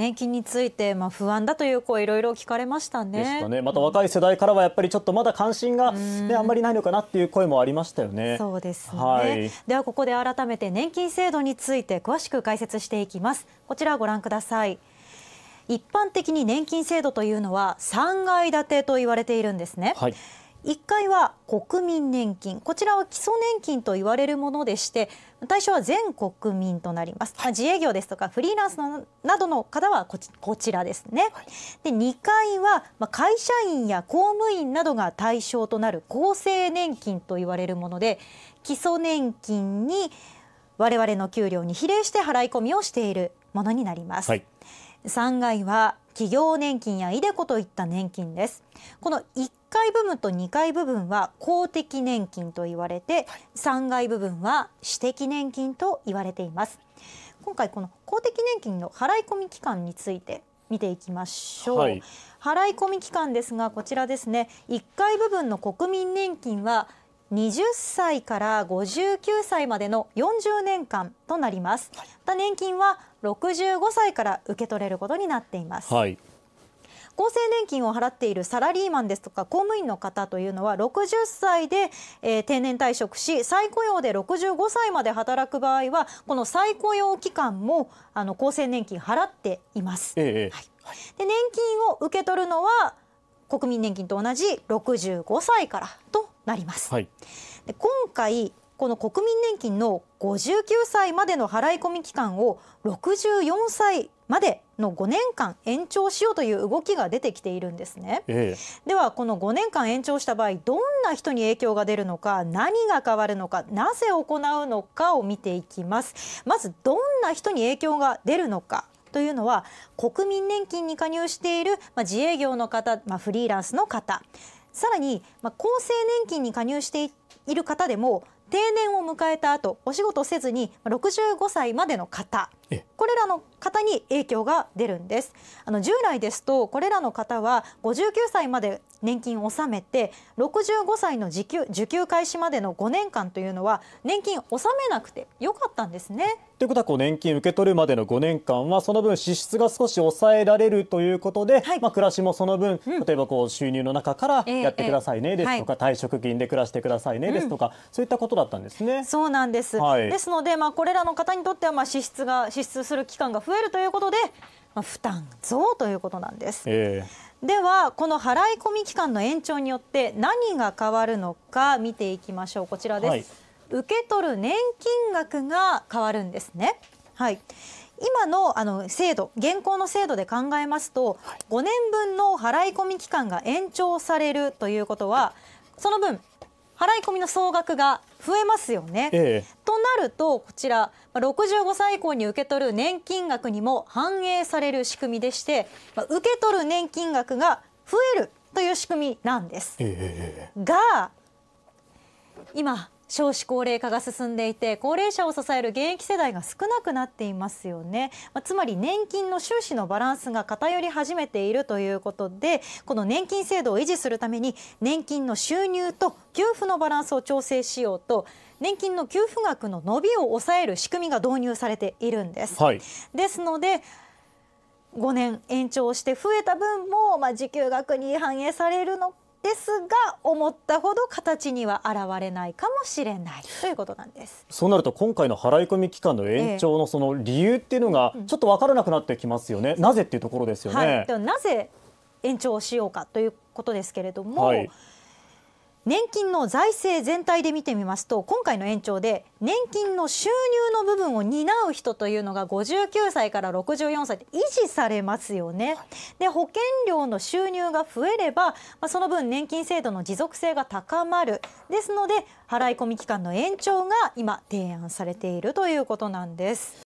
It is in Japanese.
年金について、まあ、不安だという声いろいろ聞かれましたね、ね、また若い世代からはやっぱりちょっとまだ関心がね、ね、うん、あんまりないのかなっていう声もありましたよね。そうですね、はい、ではここで改めて年金制度について詳しく解説していきます。こちらご覧ください。一般的に年金制度というのは3階建てと言われているんですね。はい1回は国民年金こちらは基礎年金と言われるものでして対象は全国民となります、自営業ですとかフリーランスなどの方はこちらですね、で2回は、まあ、会社員や公務員などが対象となる厚生年金と言われるもので基礎年金に我々の給料に比例して払い込みをしているものになります、はい、3は企業年金やイデコといった年金ですこの一階部分と二階部分は公的年金と言われて、三階部分は私的年金と言われています今回この公的年金の払い込み期間について見ていきましょう、はい、払い込み期間ですがこちらですね一階部分の国民年金は20歳から59歳までの40年間となります。また年金は65歳から受け取れることになっています。はい厚生年金を払っているサラリーマンですとか公務員の方というのは60歳で、え定年退職し再雇用で65歳まで働く場合はこの再雇用期間もあの厚生年金払っています。ええ、はい、で年金を受け取るのは国民年金と同じ65歳からとなります。はい、で今回この国民年金の59歳までの払い込み期間を64歳までの5年間延長しようという動きが出てきているんですね、ええ、ではこの5年間延長した場合どんな人に影響が出るのか何が変わるのかなぜ行うのかを見ていきますまずどんな人に影響が出るのかというのは国民年金に加入している、まあ、自営業の方、まあ、フリーランスの方さらに、まあ、厚生年金に加入している方でも定年を迎えた後お仕事せずに65歳までの方これらの方に影響が出るんですあの従来ですとこれらの方は59歳まで年金を納めて65歳の受給開始までの5年間というのは年金を納めなくてよかったんですね。ということはこう年金受け取るまでの5年間はその分支出が少し抑えられるということで、はい、まあ暮らしもその分、うん、例えばこう収入の中からやってくださいねですとか、えー退職金で暮らしてくださいねですとか、そういったことだったんですね。そうなんです、はい、ですのでまあこれらの方にとってはまあ支出が支出する期間が増えるということで、まあ、負担増ということなんです。えー、ではこの払い込み期間の延長によって何が変わるのか見ていきましょうこちらです。受け取る年金額が変わるんですね。はい、今のあの制度現行の制度で考えますと、5年分の払い込み期間が延長されるということはその分払い込みの総額が増えますよね。ええとなるとこちら65歳以降に受け取る年金額にも反映される仕組みでして受け取る年金額が増えるという仕組みなんです。ええ、が今少子高齢化が進んでいて高齢者を支える現役世代が少なくなっていますよね、まあ、つまり年金の収支のバランスが偏り始めているということでこの年金制度を維持するために年金の収入と給付のバランスを調整しようと年金の給付額の伸びを抑える仕組みが導入されているんです。はい、ですので5年延長して増えた分も、まあ、時給額に反映されるのですが思ったほど形には現れないかもしれないということなんですそうなると今回の払い込み期間の延長のその理由っていうのがちょっと分からなくなってきますよね、うん、なぜっていうところですよね、はい、ではなぜ延長しようかということですけれども、はい年金の財政全体で見てみますと今回の延長で年金の収入の部分を担う人というのが59歳から64歳で維持されますよね。で保険料の収入が増えれば、まあ、その分年金制度の持続性が高まるですので払い込み期間の延長が今提案されているということなんです。